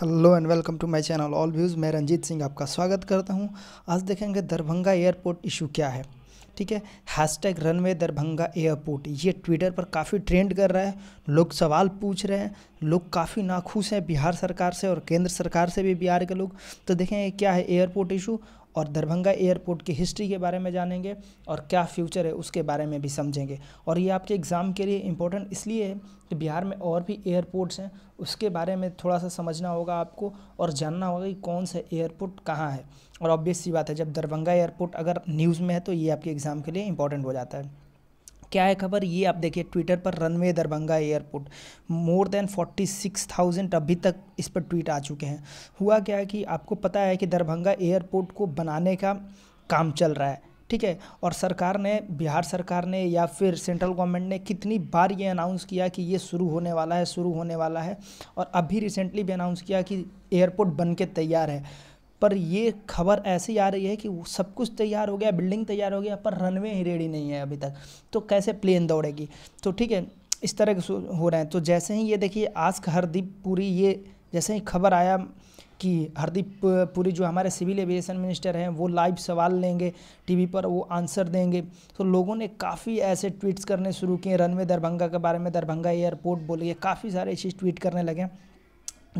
hello and welcome to my channel all views मैं रंजीत सिंह आपका स्वागत करता हूं आज देखेंगे दरभंगा एयरपोर्ट इशू क्या है ठीक है हैशटैग रनवे दरभंगा एयरपोर्ट ये ट्विटर पर काफ़ी ट्रेंड कर रहा है लोग सवाल पूछ रहे हैं लोग काफ़ी नाखुश हैं बिहार सरकार से और केंद्र सरकार से भी बिहार के लोग तो देखेंगे क्या है एयरपोर्ट इशू और दरभंगा एयरपोर्ट की हिस्ट्री के बारे में जानेंगे और क्या फ्यूचर है उसके बारे में भी समझेंगे और ये आपके एग्ज़ाम के लिए इम्पोर्टेंट इसलिए है कि बिहार में और भी एयरपोर्ट्स हैं उसके बारे में थोड़ा सा समझना होगा आपको और जानना होगा कि कौन सा एयरपोर्ट कहाँ है और ऑब्वियस सी बात है जब दरभंगा एयरपोर्ट अगर न्यूज़ में है तो ये आपके एग्ज़ाम के लिए इंपॉर्टेंट हो जाता है क्या है खबर ये आप देखिए ट्विटर पर runway Darbhanga airport more than forty six thousand अभी तक इस पर ट्वीट आ चुके हैं हुआ क्या है कि आपको पता है कि दरभंगा एयरपोर्ट को बनाने का काम चल रहा है ठीक है और सरकार ने बिहार सरकार ने या फिर सेंट्रल गवर्नमेंट ने कितनी बार ये अनाउंस किया कि ये शुरू होने वाला है शुरू होने वाला है और अभी रिसेंटली भी अनाउंस किया कि एयरपोर्ट बन के तैयार है पर ये खबर ऐसी आ रही है कि सब कुछ तैयार हो गया बिल्डिंग तैयार हो गया पर रनवे ही रेडी नहीं है अभी तक तो कैसे प्लेन दौड़ेगी तो ठीक है इस तरह के हो रहे हैं तो जैसे ही ये देखिए आज का हरदीप पूरी ये जैसे ही खबर आया कि हरदीप पुरी जो हमारे सिविल एविएशन मिनिस्टर हैं वो लाइव सवाल लेंगे टीवी पर वो आंसर देंगे तो लोगों ने काफ़ी ऐसे ट्वीट्स करने शुरू किए रनवे दरभंगा के बारे में दरभंगा एयरपोर्ट बोलिए काफ़ी सारे चीज़ ट्वीट करने लगे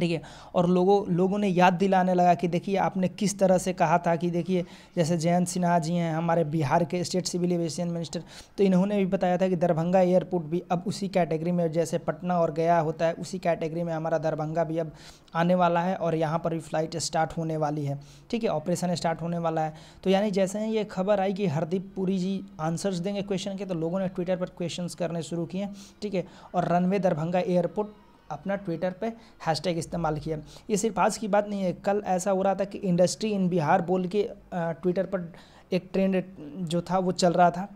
ठीक है और लोगों लोगों ने याद दिलाने लगा कि देखिए आपने किस तरह से कहा था कि देखिए जैसे जयंत सिन्हा जी हैं हमारे बिहार के स्टेट सिविल एविएशन मिनिस्टर तो इन्होंने भी बताया था कि दरभंगा एयरपोर्ट भी अब उसी कैटेगरी में जैसे पटना और गया होता है उसी कैटेगरी में हमारा दरभंगा भी अब आने वाला है और यहाँ पर भी फ्लाइट स्टार्ट होने वाली है ठीक है ऑपरेशन स्टार्ट होने वाला है तो यानी जैसे ही ये खबर आई कि हरदीप पुरी जी आंसर्स देंगे क्वेश्चन के तो लोगों ने ट्विटर पर क्वेश्चन करने शुरू किए ठीक है और रनवे दरभंगा एयरपोर्ट अपना ट्विटर पे हैशटैग इस्तेमाल किया ये सिर्फ आज की बात नहीं है कल ऐसा हो रहा था कि इंडस्ट्री इन बिहार बोल के ट्विटर पर एक ट्रेंड जो था वो चल रहा था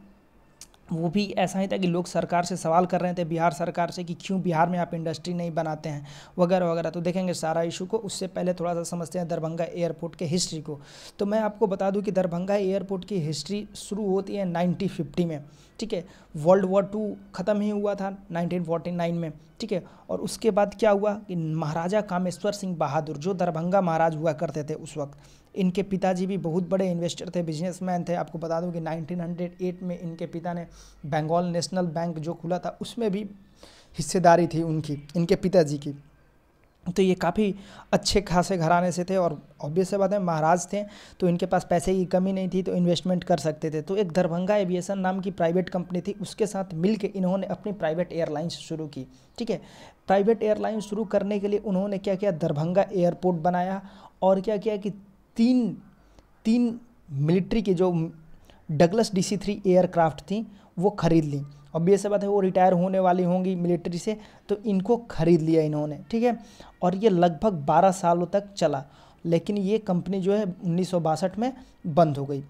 वो भी ऐसा ही था कि लोग सरकार से सवाल कर रहे थे बिहार सरकार से कि क्यों बिहार में आप इंडस्ट्री नहीं बनाते हैं वगैरह वगैरह तो देखेंगे सारा इशू को उससे पहले थोड़ा सा समझते हैं दरभंगा एयरपोर्ट के हिस्ट्री को तो मैं आपको बता दूं कि दरभंगा एयरपोर्ट की हिस्ट्री शुरू होती है नाइनटीन में ठीक है वर्ल्ड वॉर टू ख़त्म ही हुआ था नाइनटीन में ठीक है और उसके बाद क्या हुआ कि महाराजा कामेश्वर सिंह बहादुर जो दरभंगा महाराज हुआ करते थे उस वक्त इनके पिताजी भी बहुत बड़े इन्वेस्टर थे बिजनेसमैन थे आपको बता दूं कि 1908 में इनके पिता ने बंगाल नेशनल बैंक जो खुला था उसमें भी हिस्सेदारी थी उनकी इनके पिताजी की तो ये काफ़ी अच्छे खासे घराने से थे और ऑब्वियस से बात है महाराज थे तो इनके पास पैसे की कमी नहीं थी तो इन्वेस्टमेंट कर सकते थे तो एक दरभंगा एविएशन नाम की प्राइवेट कंपनी थी उसके साथ मिलकर इन्होंने अपनी प्राइवेट एयरलाइंस शुरू की ठीक है प्राइवेट एयरलाइंस शुरू करने के लिए उन्होंने क्या किया दरभंगा एयरपोर्ट बनाया और क्या किया कि तीन तीन मिलिट्री के जो Douglas D C three aircraft थी वो ख़रीद ली ऑब्वियस बात है वो रिटायर होने वाली होंगी मिलिट्री से तो इनको ख़रीद लिया इन्होंने ठीक है और ये लगभग 12 सालों तक चला लेकिन ये कंपनी जो है उन्नीस में बंद हो गई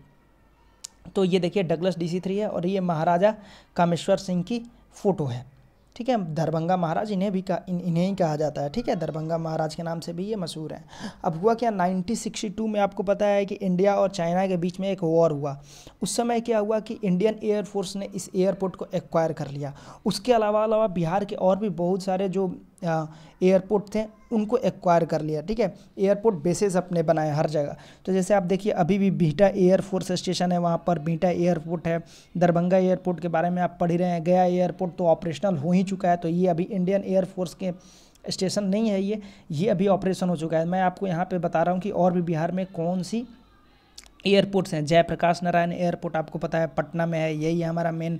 तो ये देखिए डगलस डी है और ये महाराजा कामेश्वर सिंह की फ़ोटो है ठीक है दरभंगा महाराज इन्हें भी कहा इन्हें ही कहा जाता है ठीक है दरभंगा महाराज के नाम से भी ये मशहूर है अब हुआ क्या 1962 में आपको पता है कि इंडिया और चाइना के बीच में एक वॉर हुआ उस समय क्या हुआ कि इंडियन एयरफोर्स ने इस एयरपोर्ट को एक्वायर कर लिया उसके अलावा अलावा बिहार के और भी बहुत सारे जो एयरपोर्ट थे उनको एक्वायर कर लिया ठीक है एयरपोर्ट बेसिस अपने बनाए हर जगह तो जैसे आप देखिए अभी भी बीटा एयरफोर्स स्टेशन है वहाँ पर बीटा एयरपोर्ट है दरभंगा एयरपोर्ट के बारे में आप पढ़ ही रहे हैं गया एयरपोर्ट तो ऑपरेशनल हो ही चुका है तो ये अभी इंडियन एयरफोर्स के स्टेशन नहीं है ये ये अभी ऑपरेशन हो चुका है मैं आपको यहाँ पर बता रहा हूँ कि और भी बिहार में कौन सी एयरपोर्ट्स हैं जयप्रकाश नारायण एयरपोर्ट आपको पता है पटना में है यही हमारा मेन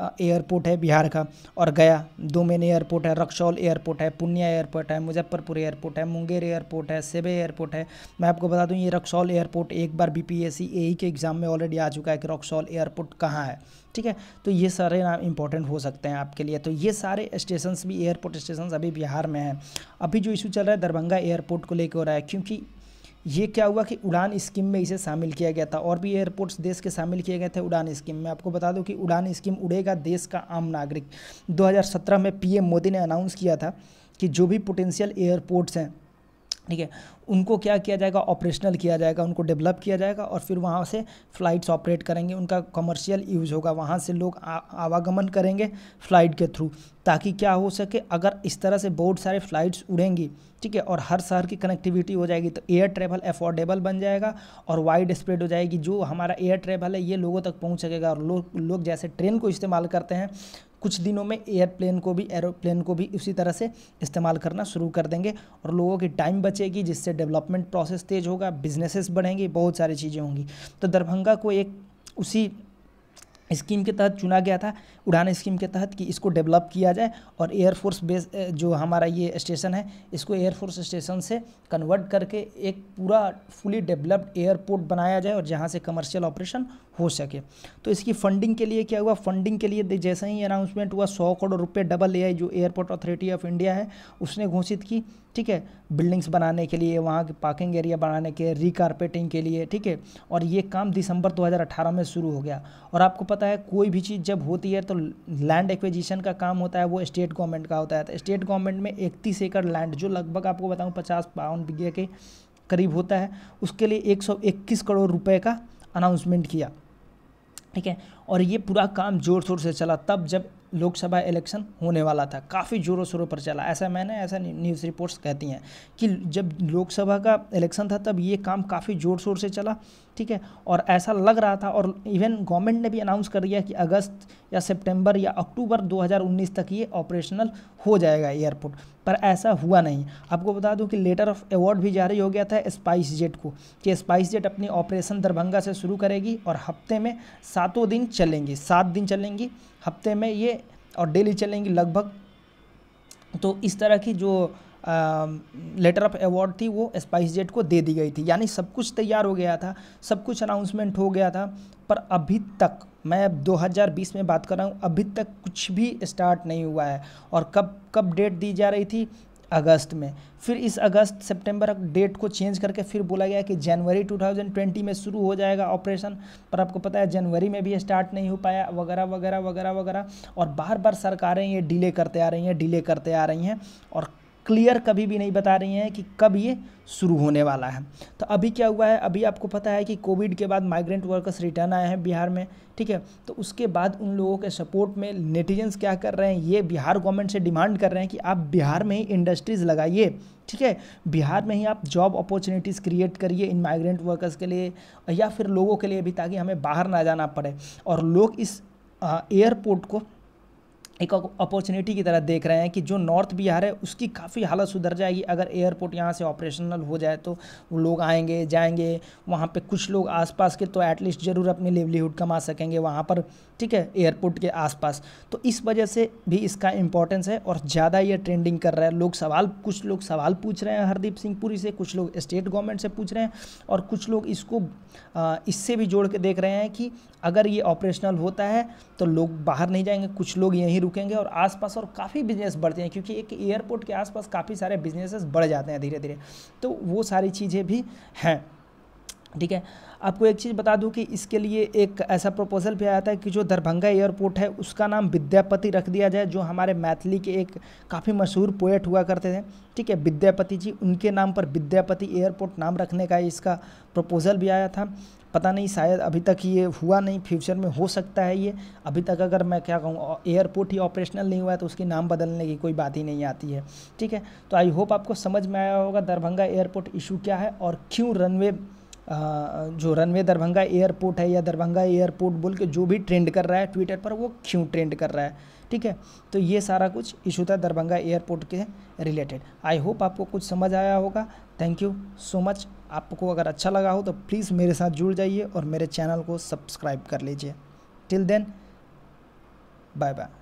एयरपोर्ट है बिहार का और गया दो मेन एयरपोर्ट है रक्सौल एयरपोर्ट है पूर्णिया एयरपोर्ट है मुजफ्फरपुर एयरपोर्ट है मुंगेर एयरपोर्ट है सेबे एयरपोर्ट है मैं आपको बता दूं ये रक्सौल एयरपोर्ट एक बार बी पी e के एग्ज़ाम में ऑलरेडी आ चुका है कि रक्सौल एयरपोर्ट कहाँ है ठीक है तो ये सारे नाम इंपॉर्टेंट हो सकते हैं आपके लिए तो ये सारे स्टेशन भी एयरपोर्ट स्टेशन अभी बिहार में हैं अभी जो इशू चल रहा है दरभंगा एयरपोर्ट को लेकर हो रहा है क्योंकि ये क्या हुआ कि उड़ान स्कीम में इसे शामिल किया गया था और भी एयरपोर्ट्स देश के शामिल किए गए थे उड़ान स्कीम में आपको बता दूं कि उड़ान स्कीम उड़ेगा देश का आम नागरिक 2017 में पीएम मोदी ने अनाउंस किया था कि जो भी पोटेंशियल एयरपोर्ट्स हैं ठीक है उनको क्या किया जाएगा ऑपरेशनल किया जाएगा उनको डेवलप किया जाएगा और फिर वहाँ से फ़्लाइट्स ऑपरेट करेंगे उनका कमर्शियल यूज़ होगा वहाँ से लोग आवागमन करेंगे फ़्लाइट के थ्रू ताकि क्या हो सके अगर इस तरह से बहुत सारे फ़्लाइट्स उड़ेंगी ठीक है और हर शहर की कनेक्टिविटी हो जाएगी तो एयर ट्रैवल अफोर्डेबल बन जाएगा और वाइड स्प्रेड हो जाएगी जो हमारा एयर ट्रैवल है ये लोगों तक पहुँच सकेगा और लोग लोग जैसे ट्रेन को इस्तेमाल करते हैं कुछ दिनों में एयरप्लेन को भी एरोप्लेन को भी उसी तरह से इस्तेमाल करना शुरू कर देंगे और लोगों की टाइम बचेगी जिससे डेवलपमेंट प्रोसेस तेज़ होगा बिजनेसेस बढ़ेंगे बहुत सारी चीज़ें होंगी तो दरभंगा को एक उसी स्कीम के तहत चुना गया था उड़ान स्कीम के तहत कि इसको डेवलप किया जाए और एयरफोर्स बेस जो हमारा ये स्टेशन है इसको एयरफोर्स स्टेशन से कन्वर्ट करके एक पूरा फुली डेवलप्ड एयरपोर्ट बनाया जाए और जहाँ से कमर्शियल ऑपरेशन हो सके तो इसकी फंडिंग के लिए क्या हुआ फंडिंग के लिए जैसे ही अनाउंसमेंट हुआ सौ करोड़ रुपये डबल ए जो एयरपोर्ट अथॉरिटी ऑफ इंडिया है उसने घोषित की ठीक है बिल्डिंग्स बनाने के लिए वहाँ के पार्किंग एरिया बनाने के रिकारपेटिंग के लिए ठीक है और ये काम दिसंबर 2018 में शुरू हो गया और आपको पता है कोई भी चीज़ जब होती है तो लैंड एक्विजिशन का काम होता है वो स्टेट गवर्नमेंट का होता है तो स्टेट गवर्नमेंट में इकतीस एकड़ लैंड जो लगभग आपको बताऊँ पचास बावन बीघे के करीब होता है उसके लिए एक करोड़ रुपये का अनाउंसमेंट किया ठीक है और ये पूरा काम ज़ोर शोर से चला तब जब लोकसभा इलेक्शन होने वाला था काफ़ी ज़ोरों शोरों पर चला ऐसा मैंने ऐसा न्यूज़ रिपोर्ट्स कहती हैं कि जब लोकसभा का इलेक्शन था तब ये काम काफ़ी ज़ोर शोर से चला ठीक है और ऐसा लग रहा था और इवन गवर्नमेंट ने भी अनाउंस कर दिया कि अगस्त या सितंबर या अक्टूबर 2019 तक ये ऑपरेशनल हो जाएगा एयरपोर्ट पर ऐसा हुआ नहीं आपको बता दूं कि लेटर ऑफ अवार्ड भी जारी हो गया था स्पाइस जेट को कि स्पाइस जेट अपनी ऑपरेशन दरभंगा से शुरू करेगी और हफ्ते में सातों दिन चलेंगी सात दिन चलेंगी हफ्ते में ये और डेली चलेंगी लगभग तो इस तरह की जो लेटर ऑफ अवार्ड थी वो स्पाइस जेट को दे दी गई थी यानी सब कुछ तैयार हो गया था सब कुछ अनाउंसमेंट हो गया था पर अभी तक मैं अब 2020 में बात कर रहा हूँ अभी तक कुछ भी स्टार्ट नहीं हुआ है और कब कब डेट दी जा रही थी अगस्त में फिर इस अगस्त सितंबर डेट को चेंज करके फिर बोला गया कि जनवरी 2020 में शुरू हो जाएगा ऑपरेशन पर आपको पता है जनवरी में भी स्टार्ट नहीं हो पाया वगैरह वगैरह वगैरह वगैरह और बार बार सरकारें ये डिले करते आ रही हैं डिले करते आ रही हैं और क्लियर कभी भी नहीं बता रही हैं कि कब ये शुरू होने वाला है तो अभी क्या हुआ है अभी आपको पता है कि कोविड के बाद माइग्रेंट वर्कर्स रिटर्न आए हैं बिहार में ठीक है तो उसके बाद उन लोगों के सपोर्ट में नेटिजन्स क्या कर रहे हैं ये बिहार गवर्नमेंट से डिमांड कर रहे हैं कि आप बिहार में ही इंडस्ट्रीज़ लगाइए ठीक है बिहार में ही आप जॉब अपॉर्चुनिटीज़ क्रिएट करिए इन माइग्रेंट वर्कर्स के लिए या फिर लोगों के लिए भी ताकि हमें बाहर ना जाना पड़े और लोग इस एयरपोर्ट को एक अपॉर्चुनिटी की तरह देख रहे हैं कि जो नॉर्थ बिहार है उसकी काफ़ी हालत सुधर जाएगी अगर एयरपोर्ट यहाँ से ऑपरेशनल हो जाए तो वो लोग आएंगे जाएंगे वहाँ पे कुछ लोग आसपास के तो एटलीस्ट ज़रूर अपने लेवलीहुड कमा सकेंगे वहाँ पर ठीक है एयरपोर्ट के आसपास तो इस वजह से भी इसका इम्पोर्टेंस है और ज़्यादा ये ट्रेंडिंग कर रहा है लोग सवाल कुछ लोग सवाल पूछ रहे हैं हरदीप सिंह पुरी से कुछ लोग स्टेट गवर्नमेंट से पूछ रहे हैं और कुछ लोग इसको इससे भी जोड़ के देख रहे हैं कि अगर ये ऑपरेशनल होता है तो लोग बाहर नहीं जाएंगे कुछ लोग यहीं रुक रुकेंगे और आसपास और काफ़ी बिजनेस बढ़ते हैं क्योंकि एक एयरपोर्ट के आसपास काफ़ी सारे बिजनेसेस बढ़ जाते हैं धीरे धीरे तो वो सारी चीज़ें भी हैं ठीक है आपको एक चीज़ बता दूं कि इसके लिए एक ऐसा प्रपोजल भी आया था कि जो दरभंगा एयरपोर्ट है उसका नाम विद्यापति रख दिया जाए जो हमारे मैथिली के एक काफ़ी मशहूर पोएट हुआ करते थे ठीक है विद्यापति जी उनके नाम पर विद्यापति एयरपोर्ट नाम रखने का इसका प्रपोजल भी आया था पता नहीं शायद अभी तक ये हुआ नहीं फ्यूचर में हो सकता है ये अभी तक अगर मैं क्या कहूँ एयरपोर्ट ही ऑपरेशनल नहीं हुआ है तो उसके नाम बदलने की कोई बात ही नहीं आती है ठीक है तो आई होप आपको समझ में आया होगा दरभंगा एयरपोर्ट इशू क्या है और क्यों रनवे जो रनवे दरभंगा एयरपोर्ट है या दरभंगा एयरपोर्ट बोल के जो भी ट्रेंड कर रहा है ट्विटर पर वो क्यों ट्रेंड कर रहा है ठीक है तो ये सारा कुछ इशू था दरभंगा एयरपोर्ट के रिलेटेड आई होप आपको कुछ समझ आया होगा थैंक यू सो मच आपको अगर अच्छा लगा हो तो प्लीज़ मेरे साथ जुड़ जाइए और मेरे चैनल को सब्सक्राइब कर लीजिए टिल देन बाय बाय